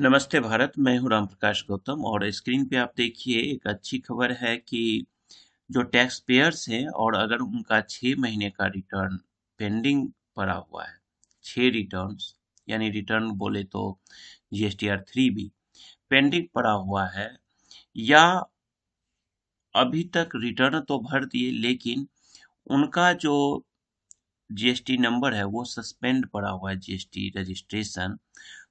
नमस्ते भारत मैं हूं राम प्रकाश गौतम और स्क्रीन पे आप देखिए एक अच्छी खबर है कि जो टैक्स पेयर्स हैं और अगर उनका छः महीने का रिटर्न पेंडिंग पड़ा हुआ है छः रिटर्न्स यानी रिटर्न बोले तो G S T R three भी पेंडिंग पड़ा हुआ है या अभी तक रिटर्न तो भर दिए लेकिन उनका जो जीएसटी नंबर है वो सस्पेंड पड़ा हुआ है जीएसटी रजिस्ट्रेशन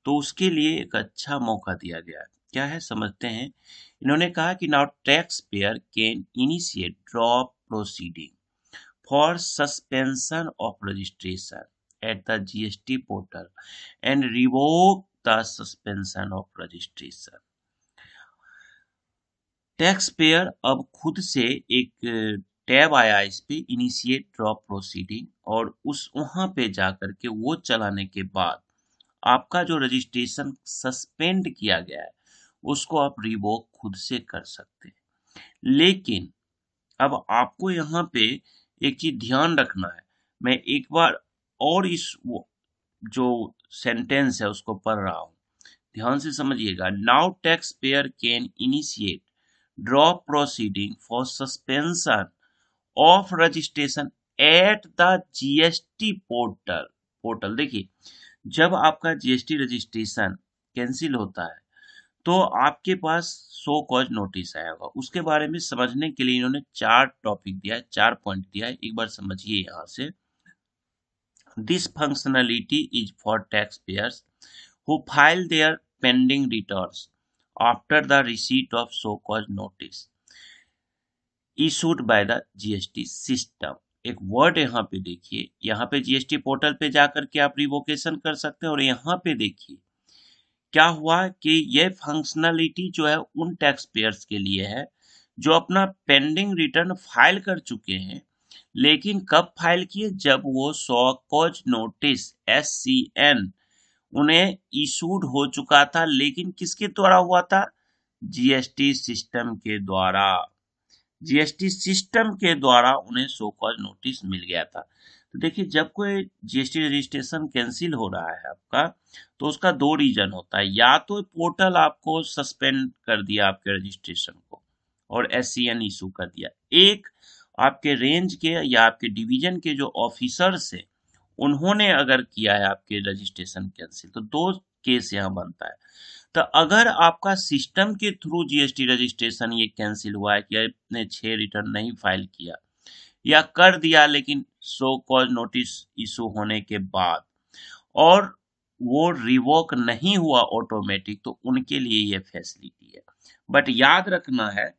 तो उसके लिए एक अच्छा मौका दिया गया क्या है समझते हैं इन्होंने कहा कि now tax payer can initiate drop proceeding for suspension of registration at the GST portal and revoke the suspension of registration tax payer अब खुद से एक टैब आया इस पे इनिशिएट ड्रॉप प्रोसीडिंग और उस वहां पे जाकर के वो चलाने के बाद आपका जो रजिस्ट्रेशन सस्पेंड किया गया है उसको आप रिवोक खुद से कर सकते हैं लेकिन अब आपको यहाँ पे एक चीज ध्यान रखना है मैं एक बार और इस जो सेंटेंस है उसको पढ़ रहा हूँ ध्यान से समझिएगा now tax payer can initiate drop proceeding for suspension of registration at the GST portal portal देखिए जब आपका जीएसटी रजिस्ट्रेशन कैंसिल होता है तो आपके पास सो कॉज नोटिस आएगा उसके बारे में समझने के लिए इन्होंने चार टॉपिक दिया है चार पॉइंट दिया है एक बार समझिए यहाँ से this functionality is for tax payers who file their pending return after the receipt of show cause notice issued by the GST system एक वर्ड यहाँ पे देखिए यहाँ पे जीएसटी पोर्टल पे जाकर के आप रिवोकेशन कर सकते हैं और यहाँ पे देखिए क्या हुआ कि ये फंक्शनलिटी जो है उन टैक्स पेयर्स के लिए है जो अपना पेंडिंग रिटर्न फाइल कर चुके हैं लेकिन कब फाइल किए जब वो show notice S C N उन्हें इशूड हो चुका था लेकिन किसके द्वारा हुआ था जीएसटी सिस्टम के द्वारा जीएसटी सिस्टम के द्वारा उन्हें सो कॉज नोटिस मिल गया था तो देखिए जब कोई जीएसटी रजिस्ट्रेशन कैंसिल हो रहा है आपका तो उसका दो रीजन होता है या तो पोर्टल आपको सस्पेंड कर दिया आपके रजिस्ट्रेशन को और एस इशू e कर दिया एक आपके रेंज के या आपके डिवीजन के जो ऑफिसर्स है उन्होंने अगर किया है आपके रजिस्ट्रेशन कैंसिल तो दो केस यहाँ बनता है तो अगर आपका सिस्टम के थ्रू जीएसटी रजिस्ट्रेशन ये कैंसिल हुआ है कि आपने छह रिटर्न नहीं फाइल किया या कर दिया लेकिन सो कॉज नोटिस इशू होने के बाद और वो रिवोक नहीं हुआ ऑटोमेटिक तो उनके लिए ये फैसिलिटी है बट याद रखना है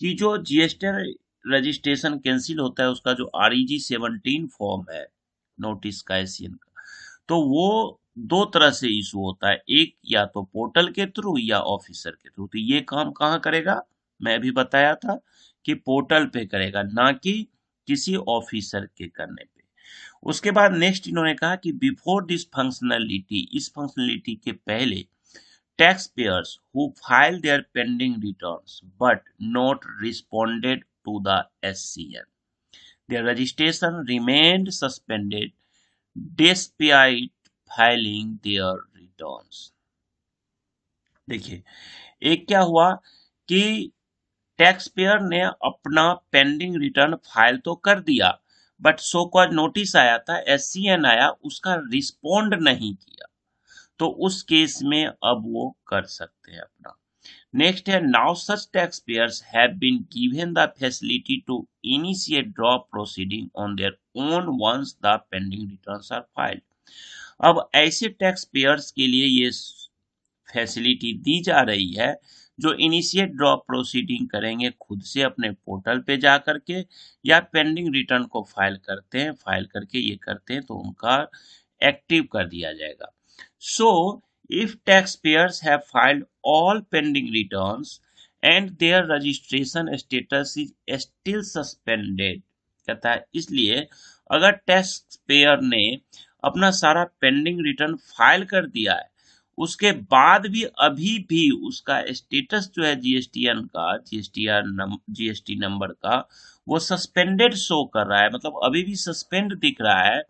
कि जो जीएसटी रजिस्ट्रेशन कैंसिल होता है उसका जो आर ई सेवनटीन फॉर्म है नोटिस का एसियन e का तो वो दो तरह से इशू होता है एक या तो पोर्टल के थ्रू या ऑफिसर के थ्रू तो ये काम कहाँ करेगा मैं भी बताया था कि पोर्टल पे करेगा ना कि किसी ऑफिसर के करने पे उसके बाद नेक्स्ट इन्होंने कहा कि बिफोर दिस फंक्शनलिटी इस फंक्शनलिटी के पहले tax payers who file their pending return but not responded to the S C N their registration remained suspended despite filing their return देखिए एक क्या हुआ कि टैक्स पेयर ने अपना पेंडिंग रिटर्न फाइल तो कर दिया बट सो कॉज नोटिस आया था एस आया उसका रिस्पोंड नहीं किया तो उस केस में अब वो कर सकते हैं अपना नेक्स्ट है now such tax payers have been the facility to initiate drop proceeding on their own once the pending returns are filed अब ऐसे टैक्स पेयर्स के लिए ये फैसिलिटी दी जा रही है जो इनिशिएट ड्रॉप प्रोसीडिंग करेंगे खुद से अपने पोर्टल पे जा करके या पेंडिंग रिटर्न को फाइल करते हैं फाइल करके ये करते हैं तो उनका एक्टिव कर दिया जाएगा so if tax payers have filed all pending returns and their registration status is still suspended कहता है इसलिए अगर टैक्स पेयर ने अपना सारा पेंडिंग रिटर्न फाइल कर दिया है उसके बाद भी अभी भी उसका स्टेटस जो है जीएसटीएन का जीएसटीआर जीएसटी नंबर का वो सस्पेंडेड शो कर रहा है मतलब अभी भी सस्पेंड दिख रहा है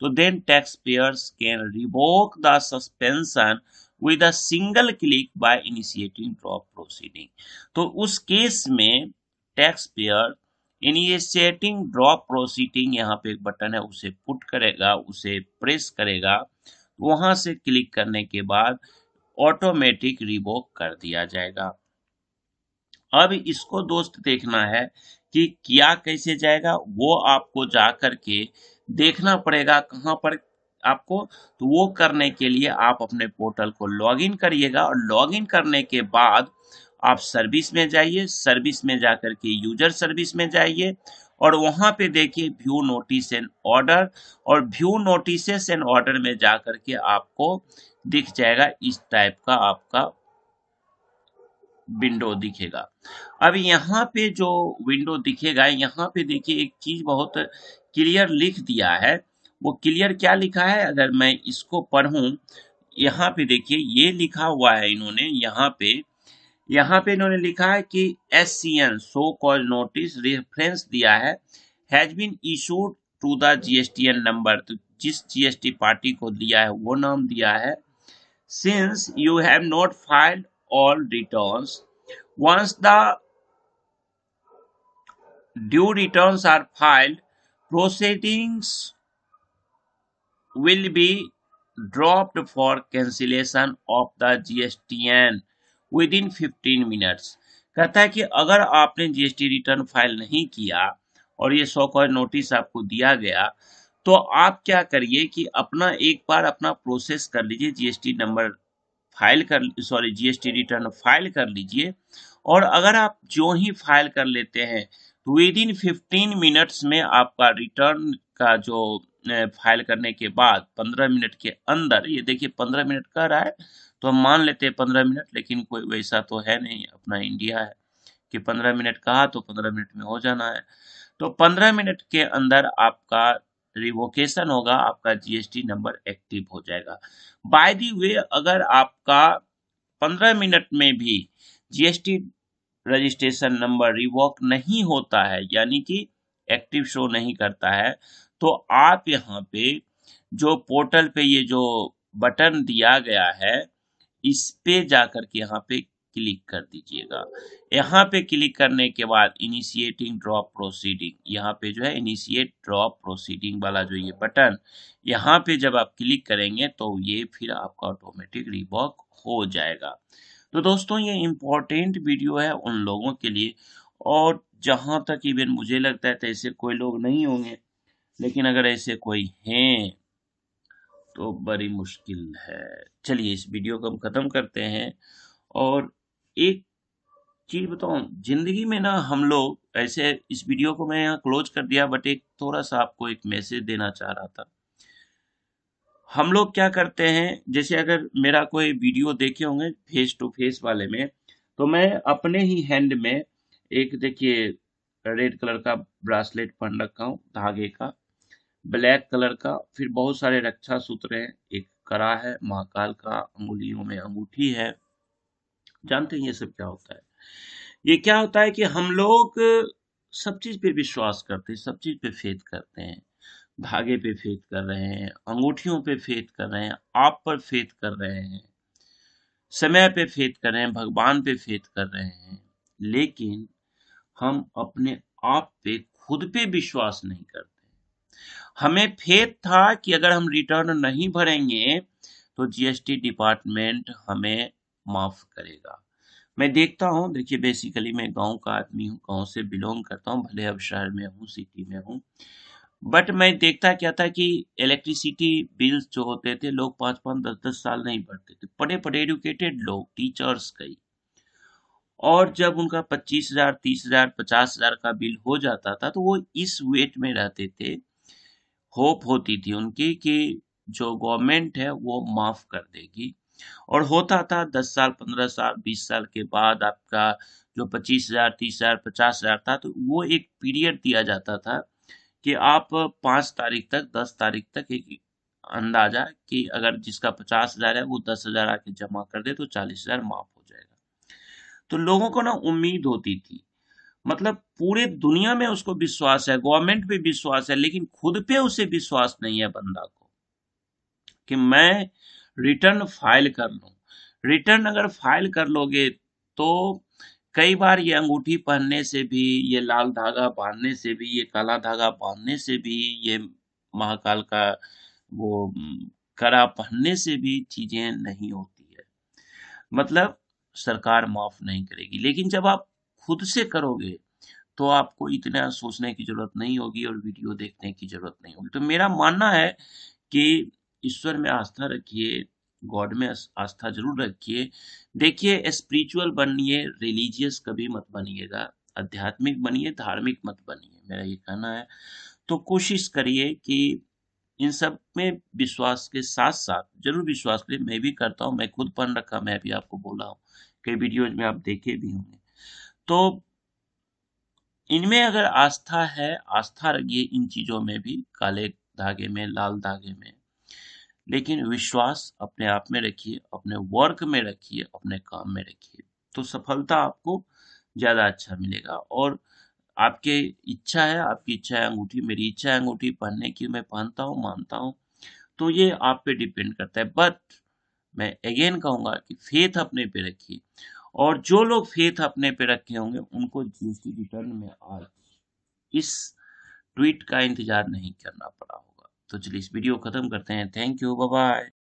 तो then tax payers can revoke the suspension with a single click by initiating drop proceeding तो उस केस में tax payer initiating drop proceeding यहाँ पे एक बटन है उसे पुट करेगा उसे प्रेस करेगा वहां से क्लिक करने के बाद ऑटोमेटिक रिवोक कर दिया जाएगा अब इसको दोस्त देखना है कि क्या कैसे जाएगा वो आपको जा करके देखना पड़ेगा कहाँ पर आपको तो वो करने के लिए आप अपने पोर्टल को लॉगिन करिएगा और लॉगिन करने के बाद आप सर्विस में जाइए सर्विस में जाकर के यूजर सर्विस में जाइए और वहां पे देखिए व्यू नोटिस एंड ऑर्डर और व्यू नोटिस एंड ऑर्डर में जाकर के आपको दिख जाएगा इस टाइप का आपका विंडो दिखेगा अब यहाँ पे जो विंडो दिखेगा यहाँ पे देखिए एक चीज बहुत क्लियर लिख दिया है वो क्लियर क्या लिखा है अगर मैं इसको पढ़ू यहाँ पे देखिए ये लिखा हुआ है इन्होंने यहाँ पे यहाँ पे इन्होंने लिखा है कि S C N show cause notice reference दिया है has been issued to the GSTN number तो जिस जीएसटी पार्टी को दिया है वो नाम दिया है since you have not filed all returns once the due returns are filed proceedings will be dropped for cancellation of the gstn within fifteen minutes कहता है कि अगर आपने जीएसटी रिटर्न फाइल नहीं किया और ये सौ का नोटिस आपको दिया गया तो आप क्या करिए कि अपना एक बार अपना प्रोसेस कर लीजिए जीएसटी नंबर फाइल कर सॉरी जीएसटी रिटर्न फाइल कर लीजिए और अगर आप जो ही फाइल कर लेते हैं तो विद इन फिफ्टीन मिनट्स में आपका रिटर्न का जो फाइल करने के बाद पंद्रह मिनट के अंदर ये देखिए पंद्रह मिनट कह रहा है तो हम मान लेते हैं पंद्रह मिनट लेकिन कोई वैसा तो है नहीं अपना इंडिया है कि पंद्रह मिनट कहा तो पंद्रह मिनट में हो जाना है तो पंद्रह मिनट के अंदर आपका रिवोकेशन होगा आपका जीएसटी नंबर एक्टिव हो जाएगा बाय दी वे अगर आपका पंद्रह मिनट में भी जीएसटी रजिस्ट्रेशन नंबर रिवॉक नहीं होता है यानी कि एक्टिव शो नहीं करता है तो आप यहाँ पे जो पोर्टल पे ये जो बटन दिया गया है इस पे जाकर के यहाँ पे क्लिक कर दीजिएगा यहाँ पे क्लिक करने के बाद इनिशिएटिंग ड्रॉप प्रोसीडिंग यहाँ पे जो है इनिशिएट ड्रॉप प्रोसीडिंग वाला जो ये बटन यहाँ पे जब आप क्लिक करेंगे तो ये फिर आपका ऑटोमेटिक रिबॉक हो जाएगा तो दोस्तों ये इम्पोर्टेंट वीडियो है उन लोगों के लिए और जहाँ तक इवन मुझे लगता है तो ऐसे कोई लोग नहीं होंगे लेकिन अगर ऐसे कोई हैं तो बड़ी मुश्किल है चलिए इस वीडियो को हम ख़त्म करते हैं और एक चीज़ बताऊं जिंदगी में ना हम लोग ऐसे इस वीडियो को मैं यहाँ क्लोज कर दिया बट एक थोड़ा सा आपको एक मैसेज देना चाह रहा था हम लोग क्या करते हैं जैसे अगर मेरा कोई वीडियो देखे होंगे फेस टू फेस वाले में तो मैं अपने ही हैंड में एक देखिए रेड कलर का ब्रासलेट पहन रखा हूँ धागे का ब्लैक कलर का फिर बहुत सारे रक्षा सूत्र हैं एक करा है महाकाल का अंगुलियों में अंगूठी है जानते हैं ये सब क्या होता है ये क्या होता है कि हम लोग सब चीज पे विश्वास करते हैं सब चीज पे फेत करते हैं धागे पे फेत कर रहे हैं अंगूठियों पे फेत कर रहे हैं आप पर फेत कर रहे हैं समय पे फेत कर रहे हैं भगवान पे फेत कर रहे हैं लेकिन हम अपने आप पे खुद पे विश्वास नहीं करते हमें फेद था कि अगर हम रिटर्न नहीं भरेंगे तो जीएसटी डिपार्टमेंट हमें माफ करेगा मैं देखता हूँ देखिए बेसिकली मैं गांव का आदमी हूँ गांव से बिलोंग करता हूँ भले अब शहर में हूँ सिटी में हूँ बट मैं देखता क्या था कि इलेक्ट्रिसिटी बिल्स जो होते थे लोग पांच पांच दस दस साल नहीं भरते थे बड़े बड़े एडुकेटेड लोग टीचर्स कई और जब उनका पच्चीस हजार तीस हजार पचास हजार का बिल हो जाता था तो वो इस वेट में रहते थे होप होती थी उनकी कि जो गवर्नमेंट है वो माफ़ कर देगी और होता था दस साल पंद्रह साल बीस साल के बाद आपका जो पच्चीस हजार तीस हजार पचास हजार था तो वो एक पीरियड दिया जाता था कि आप पांच तारीख तक दस तारीख तक एक अंदाजा कि अगर जिसका पचास हजार है वो दस हजार आके जमा कर दे तो चालीस हजार माफ हो जाएगा तो लोगों को ना उम्मीद होती थी मतलब पूरे दुनिया में उसको विश्वास है गवर्नमेंट पे विश्वास है लेकिन खुद पे उसे विश्वास नहीं है बंदा को कि मैं रिटर्न फाइल कर लू रिटर्न अगर फाइल कर लोगे तो कई बार ये अंगूठी पहनने से भी ये लाल धागा बांधने से भी ये काला धागा बांधने से भी ये महाकाल का वो करा पहनने से भी चीजें नहीं होती है मतलब सरकार माफ नहीं करेगी लेकिन जब आप खुद से करोगे तो आपको इतना सोचने की जरूरत नहीं होगी और वीडियो देखने की जरूरत नहीं होगी तो मेरा मानना है कि ईश्वर में आस्था रखिए गॉड में आस्था जरूर रखिए देखिए स्पिरिचुअल बनिए रिलीजियस कभी मत बनिएगा आध्यात्मिक बनिए धार्मिक मत बनिए मेरा ये कहना है तो कोशिश करिए कि इन सब में विश्वास के साथ साथ जरूर विश्वास करिए मैं भी करता हूँ मैं खुद पढ़ रखा मैं भी आपको बोला हूँ कई वीडियोज में आप देखे भी होंगे तो इनमें अगर आस्था है आस्था रखिए इन चीजों में भी काले धागे में लाल धागे में लेकिन विश्वास अपने आप में रखिए अपने वर्क में रखिए अपने काम में रखिए तो सफलता आपको ज्यादा अच्छा मिलेगा और आपके इच्छा है आपकी इच्छा है अंगूठी मेरी इच्छा है अंगूठी पहनने की मैं पहनता हूँ मानता हूँ तो ये आप पे डिपेंड करता है बट मैं अगेन कहूंगा कि फेथ अपने पे रखिए और जो लोग फेथ अपने पे रखे होंगे उनको जीएसटी रिटर्न में आज इस ट्वीट का इंतजार नहीं करना पड़ा होगा तो चलिए इस वीडियो खत्म करते हैं थैंक यू बाय